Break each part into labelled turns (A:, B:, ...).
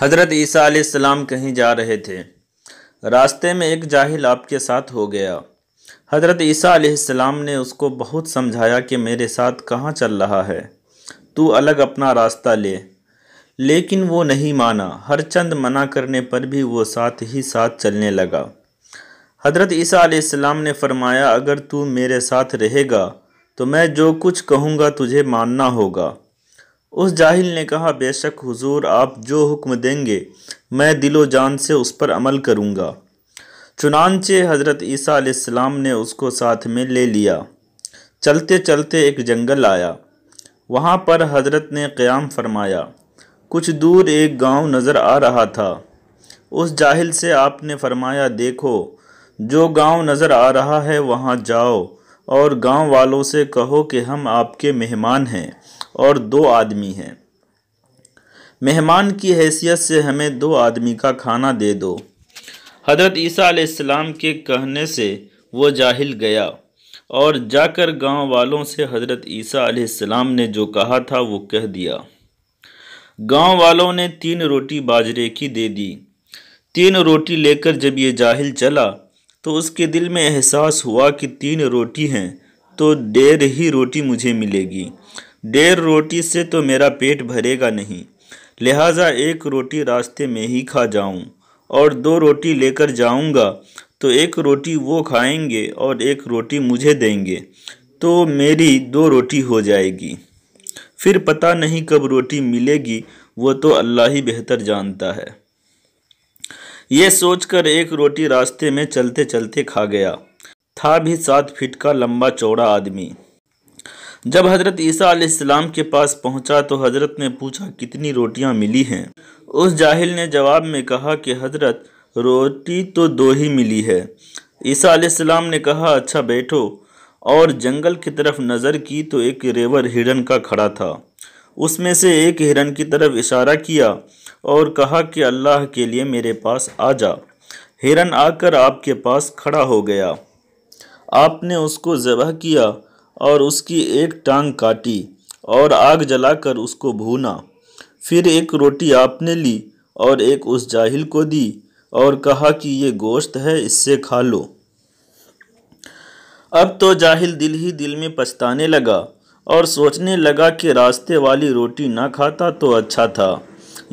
A: हजरत ईसा सलाम कहीं जा रहे थे रास्ते में एक जाहिल आपके साथ हो गया हजरत ईसा सलाम ने उसको बहुत समझाया कि मेरे साथ कहाँ चल रहा है तू अलग अपना रास्ता ले लेकिन वो नहीं माना हर चंद मना करने पर भी वो साथ ही साथ चलने लगा हजरत ईसा आसमाम ने फरमाया अगर तू मेरे साथ रहेगा तो मैं जो कुछ कहूँगा तुझे मानना होगा उस जाहिल ने कहा बेशक हुजूर आप जो हुक्म देंगे मैं दिलो जान से उस पर अमल करूँगा चुनानचे हज़रत ईसा आसमाम ने उसको साथ में ले लिया चलते चलते एक जंगल आया वहाँ पर हजरत ने क़याम फरमाया कुछ दूर एक गांव नज़र आ रहा था उस जाहिल से आपने फरमाया देखो जो गांव नज़र आ रहा है वहां जाओ और गांव वालों से कहो कि हम आपके मेहमान हैं और दो आदमी हैं मेहमान की हैसियत से हमें दो आदमी का खाना दे दो हजरत ईसीम के कहने से वो जाहिल गया और जाकर गांव वालों से हजरत ईसा आसमाम ने जो कहा था वो कह दिया गांव वालों ने तीन रोटी बाजरे की दे दी तीन रोटी लेकर जब ये जाहिल चला तो उसके दिल में एहसास हुआ कि तीन रोटी हैं तो डेर ही रोटी मुझे मिलेगी डेढ़ रोटी से तो मेरा पेट भरेगा नहीं लिहाजा एक रोटी रास्ते में ही खा जाऊं और दो रोटी लेकर जाऊंगा तो एक रोटी वो खाएंगे और एक रोटी मुझे देंगे तो मेरी दो रोटी हो जाएगी फिर पता नहीं कब रोटी मिलेगी वो तो अल्लाह ही बेहतर जानता है ये सोचकर एक रोटी रास्ते में चलते चलते खा गया था भी सात फीट का लंबा चौड़ा आदमी जब हज़रत ईसा आसमाम के पास पहुंचा तो हज़रत ने पूछा कितनी रोटियां मिली हैं उस जाहिल ने जवाब में कहा कि हज़रत रोटी तो दो ही मिली है ईसा आसमाम ने कहा अच्छा बैठो और जंगल की तरफ नज़र की तो एक रेवर हिरन का खड़ा था उसमें से एक हिरन की तरफ इशारा किया और कहा कि अल्लाह के लिए मेरे पास आ जा हिरन आकर आपके पास खड़ा हो गया आपने उसको जबह किया और उसकी एक टांग काटी और आग जलाकर उसको भूना फिर एक रोटी आपने ली और एक उस जाहिल को दी और कहा कि ये गोश्त है इससे खा लो अब तो जाहिल दिल ही दिल में पछताने लगा और सोचने लगा कि रास्ते वाली रोटी ना खाता तो अच्छा था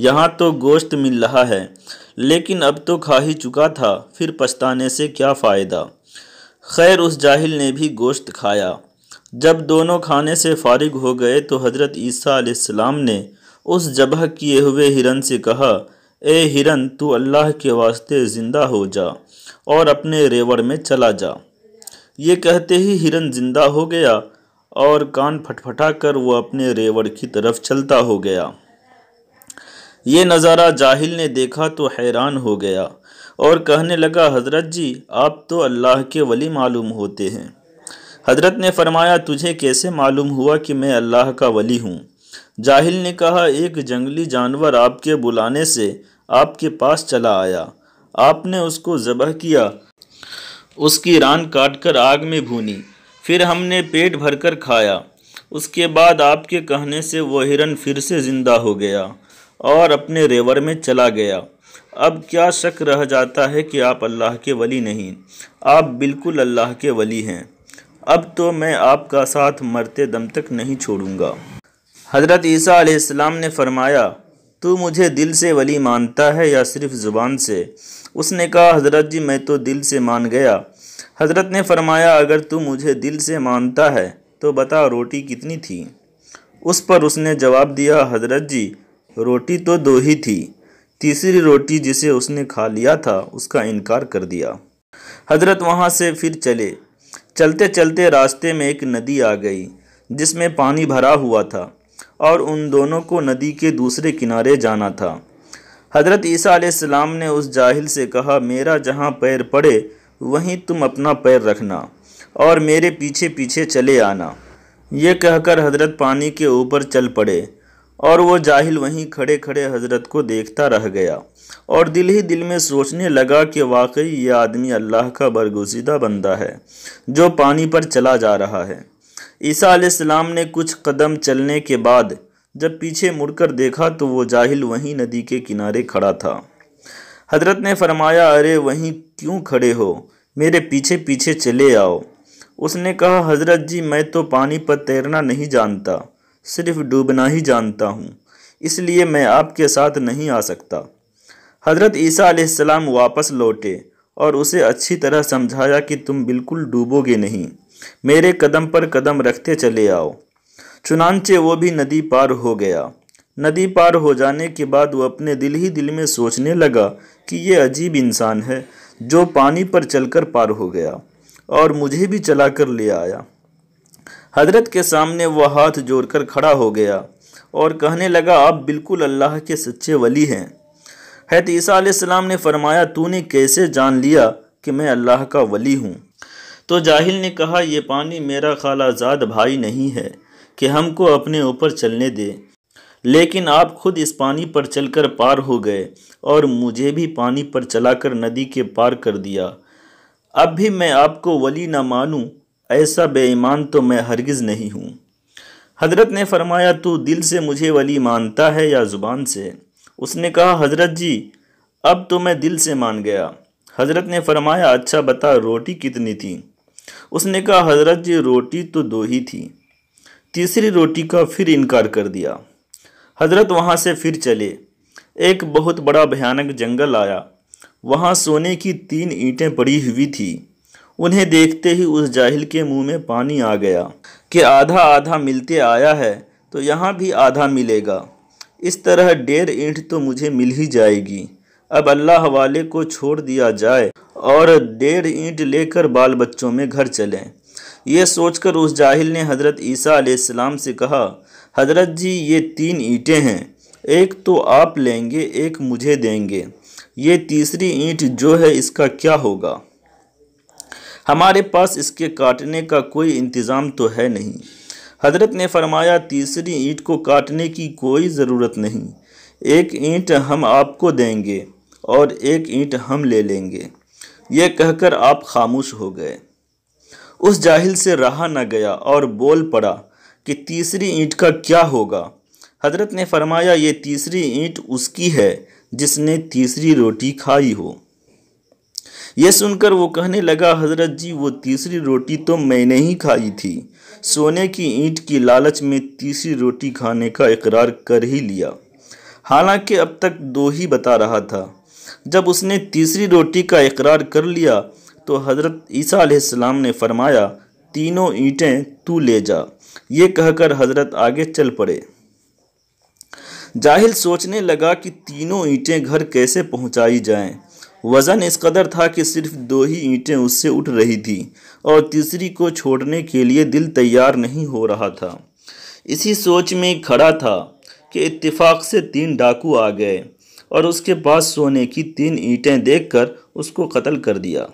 A: यहाँ तो गोश्त मिल रहा है लेकिन अब तो खा ही चुका था फिर पछताने से क्या फ़ायदा खैर उस जाहिल ने भी गोश्त खाया जब दोनों खाने से फारिग हो गए तो हज़रत ईसा ने उस जबह किए हुए हिरन से कहा ए हिरन तू अल्लाह के वास्ते ज़िंदा हो जा और अपने रेवड़ में चला जा ये कहते ही हिरन जिंदा हो गया और कान फटफटा कर वह अपने रेवड़ की तरफ चलता हो गया ये नज़ारा जाहिल ने देखा तो हैरान हो गया और कहने लगा हजरत जी आप तो अल्लाह के वली मालूम होते हैं हजरत ने फरमाया तुझे कैसे मालूम हुआ कि मैं अल्लाह का वली हूँ जाहिल ने कहा एक जंगली जानवर आपके बुलाने से आपके पास चला आया आपने उसको ज़बह किया उसकी रान काटकर आग में भूनी फिर हमने पेट भरकर खाया उसके बाद आपके कहने से वह हिरन फिर से ज़िंदा हो गया और अपने रेवर में चला गया अब क्या शक रह जाता है कि आप अल्लाह के वली नहीं आप बिल्कुल अल्लाह के वली हैं अब तो मैं आपका साथ मरते दम तक नहीं छोड़ूंगा हज़रत ईसा ने फरमाया तू मुझे दिल से वली मानता है या सिर्फ ज़ुबान से उसने कहा हज़रत जी मैं तो दिल से मान गया हज़रत ने फरमाया अगर तू मुझे दिल से मानता है तो बता रोटी कितनी थी उस पर उसने जवाब दिया हज़रत जी रोटी तो दो ही थी तीसरी रोटी जिसे उसने खा लिया था उसका इनकार कर दिया हजरत वहाँ से फिर चले चलते चलते रास्ते में एक नदी आ गई जिसमें पानी भरा हुआ था और उन दोनों को नदी के दूसरे किनारे जाना था हज़रत ईसा सलाम ने उस जाहिल से कहा मेरा जहाँ पैर पड़े वहीं तुम अपना पैर रखना और मेरे पीछे पीछे चले आना ये कहकर हजरत पानी के ऊपर चल पड़े और वो जाहिल वहीं खड़े खड़े हजरत को देखता रह गया और दिल ही दिल में सोचने लगा कि वाकई ये आदमी अल्लाह का बरगुजीदा बंदा है जो पानी पर चला जा रहा है ईसा आसमाम ने कुछ कदम चलने के बाद जब पीछे मुड़कर देखा तो वो जाहिल वहीं नदी के किनारे खड़ा था हजरत ने फरमाया अरे वहीं क्यों खड़े हो मेरे पीछे पीछे चले आओ उसने कहा हजरत जी मैं तो पानी पर तैरना नहीं जानता सिर्फ डूबना ही जानता हूँ इसलिए मैं आपके साथ नहीं आ सकता हजरत ईसा आसमाम वापस लौटे और उसे अच्छी तरह समझाया कि तुम बिल्कुल डूबोगे नहीं मेरे कदम पर कदम रखते चले आओ चुनानचे वो भी नदी पार हो गया नदी पार हो जाने के बाद वो अपने दिल ही दिल में सोचने लगा कि ये अजीब इंसान है जो पानी पर चलकर पार हो गया और मुझे भी चला कर ले आया हजरत के सामने वह हाथ जोड़कर खड़ा हो गया और कहने लगा आप बिल्कुल अल्लाह के सच्चे वली हैं हैत ईसा ने फरमाया तूने कैसे जान लिया कि मैं अल्लाह का वली हूँ तो जाहिल ने कहा यह पानी मेरा खालाजाद भाई नहीं है कि हमको अपने ऊपर चलने दे लेकिन आप खुद इस पानी पर चलकर पार हो गए और मुझे भी पानी पर चलाकर नदी के पार कर दिया अब भी मैं आपको वली ना मानूं ऐसा बेईमान तो मैं हरगिज़ नहीं हूँ हजरत ने फरमाया तू दिल से मुझे वली मानता है या ज़ुबान से उसने कहा हजरत जी अब तो मैं दिल से मान गया हजरत ने फरमाया अच्छा बता रोटी कितनी थी उसने कहा हजरत जी रोटी तो दो ही थी तीसरी रोटी का फिर इनकार कर दिया हजरत वहाँ से फिर चले एक बहुत बड़ा भयानक जंगल आया वहाँ सोने की तीन ईंटें पड़ी हुई थी उन्हें देखते ही उस जाहिल के मुंह में पानी आ गया कि आधा आधा मिलते आया है तो यहाँ भी आधा मिलेगा इस तरह डेढ़ ईंट तो मुझे मिल ही जाएगी अब अल्लाह वाले को छोड़ दिया जाए और डेढ़ ईंट लेकर बाल बच्चों में घर चलें ये सोचकर उस जाहिल ने हज़रत ईसा आसमाम से कहा हजरत जी ये तीन ईंटें हैं एक तो आप लेंगे एक मुझे देंगे ये तीसरी ईंट जो है इसका क्या होगा हमारे पास इसके काटने का कोई इंतज़ाम तो है नहीं हजरत ने फरमाया तीसरी ईंट को काटने की कोई ज़रूरत नहीं एक ईंट हम आपको देंगे और एक ईंट हम ले लेंगे ये कहकर आप खामोश हो गए उस जाहिल से रहा न गया और बोल पड़ा कि तीसरी ईंट का क्या होगा हजरत ने फरमाया ये तीसरी ईंट उसकी है जिसने तीसरी रोटी खाई हो यह सुनकर वो कहने लगा हजरत जी वो तीसरी रोटी तो मैंने ही खाई थी सोने की ईंट की लालच में तीसरी रोटी खाने का इकरार कर ही लिया हालांकि अब तक दो ही बता रहा था जब उसने तीसरी रोटी का इकरार कर लिया तो हज़रत ईसा आसमाम ने फरमाया तीनों ईंटें तू ले जा ये कहकर हज़रत आगे चल पड़े जाहिल सोचने लगा कि तीनों ईंटें घर कैसे पहुंचाई जाएं। वज़न इस कदर था कि सिर्फ दो ही ईंटें उससे उठ रही थी और तीसरी को छोड़ने के लिए दिल तैयार नहीं हो रहा था इसी सोच में खड़ा था कि इत्तेफाक से तीन डाकू आ गए और उसके पास सोने की तीन ईंटें देखकर उसको कत्ल कर दिया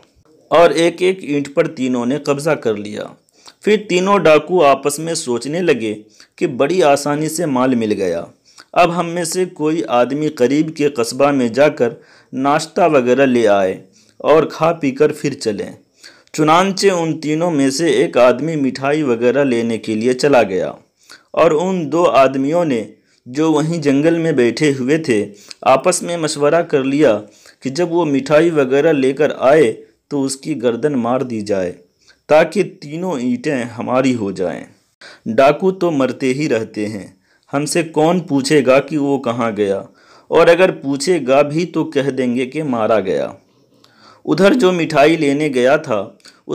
A: और एक एक ईंट पर तीनों ने कब्जा कर लिया फिर तीनों डाकू आपस में सोचने लगे कि बड़ी आसानी से माल मिल गया अब हम में से कोई आदमी करीब के कस्बा में जाकर नाश्ता वगैरह ले आए और खा पी कर फिर चलें चुनानचे उन तीनों में से एक आदमी मिठाई वगैरह लेने के लिए चला गया और उन दो आदमियों ने जो वहीं जंगल में बैठे हुए थे आपस में मशवरा कर लिया कि जब वो मिठाई वगैरह लेकर आए तो उसकी गर्दन मार दी जाए ताकि तीनों ईंटें हमारी हो जाएं। डाकू तो मरते ही रहते हैं हमसे कौन पूछेगा कि वो कहाँ गया और अगर पूछेगा भी तो कह देंगे कि मारा गया उधर जो मिठाई लेने गया था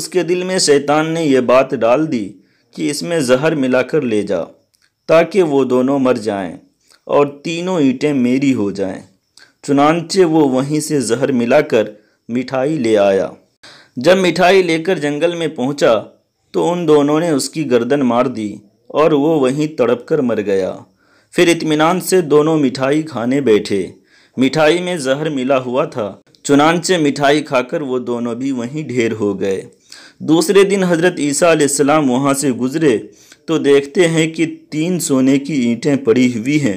A: उसके दिल में शैतान ने यह बात डाल दी कि इसमें जहर मिलाकर ले जा ताकि वो दोनों मर जाएं और तीनों ईंटें मेरी हो जाएं। चुनानचे वो वहीं से जहर मिलाकर मिठाई ले आया जब मिठाई लेकर जंगल में पहुंचा तो उन दोनों ने उसकी गर्दन मार दी और वो वहीं तड़प कर मर गया फिर इत्मीनान से दोनों मिठाई खाने बैठे मिठाई में जहर मिला हुआ था चुनानचे मिठाई खाकर वो दोनों भी वहीं ढेर हो गए दूसरे दिन हज़रत ईसा सलाम वहाँ से गुज़रे तो देखते हैं कि तीन सोने की ईंटें पड़ी हुई हैं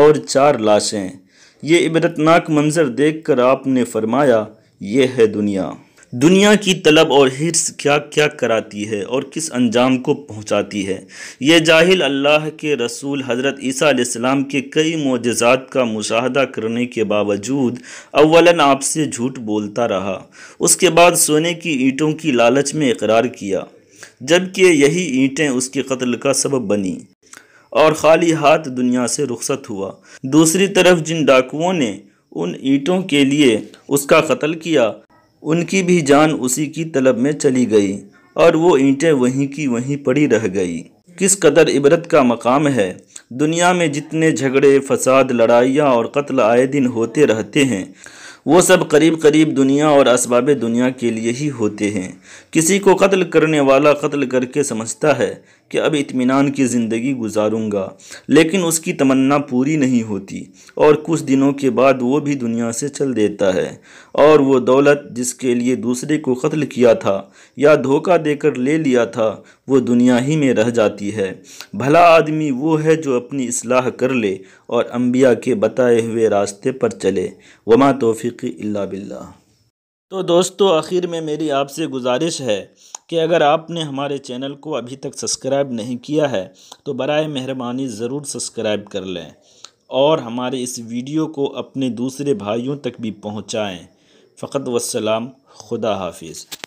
A: और चार लाशें ये इबरतनाक मंज़र देखकर आपने फरमाया ये है दुनिया दुनिया की तलब और हिर्स क्या क्या कराती है और किस अंजाम को पहुंचाती है ये जाहिल अल्लाह के रसूल हज़रत ईसीम के कई मोजात का मुशाहदा करने के बावजूद अवला आपसे झूठ बोलता रहा उसके बाद सोने की ईंटों की लालच में इकरार किया जबकि यही ईंटें उसके कत्ल का सबब बनी और खाली हाथ दुनिया से रुखसत हुआ दूसरी तरफ जिन डाकुओं ने उन ईंटों के लिए उसका कत्ल किया उनकी भी जान उसी की तलब में चली गई और वो ईंटें वहीं की वहीं पड़ी रह गई किस कदर इबरत का मकाम है दुनिया में जितने झगड़े फसाद लड़ाइयाँ और कत्ल आए दिन होते रहते हैं वो सब करीब करीब दुनिया और इसबाब दुनिया के लिए ही होते हैं किसी को कत्ल करने वाला कत्ल करके समझता है कि अब इतमान की ज़िंदगी गुजारूंगा लेकिन उसकी तमन्ना पूरी नहीं होती और कुछ दिनों के बाद वो भी दुनिया से चल देता है और वो दौलत जिसके लिए दूसरे को कत्ल किया था या धोखा देकर ले लिया था वो दुनिया ही में रह जाती है भला आदमी वो है जो अपनी असलाह कर ले और अम्बिया के बताए हुए रास्ते पर चले वमा तोफ़ी अल्ला बिल्ला तो दोस्तों आखिर में मेरी आपसे गुजारिश है कि अगर आपने हमारे चैनल को अभी तक सब्सक्राइब नहीं किया है तो बरए मेहरबानी ज़रूर सब्सक्राइब कर लें और हमारे इस वीडियो को अपने दूसरे भाइयों तक भी पहुँचाएँ फ़कत वसलाम खुदा हाफिज़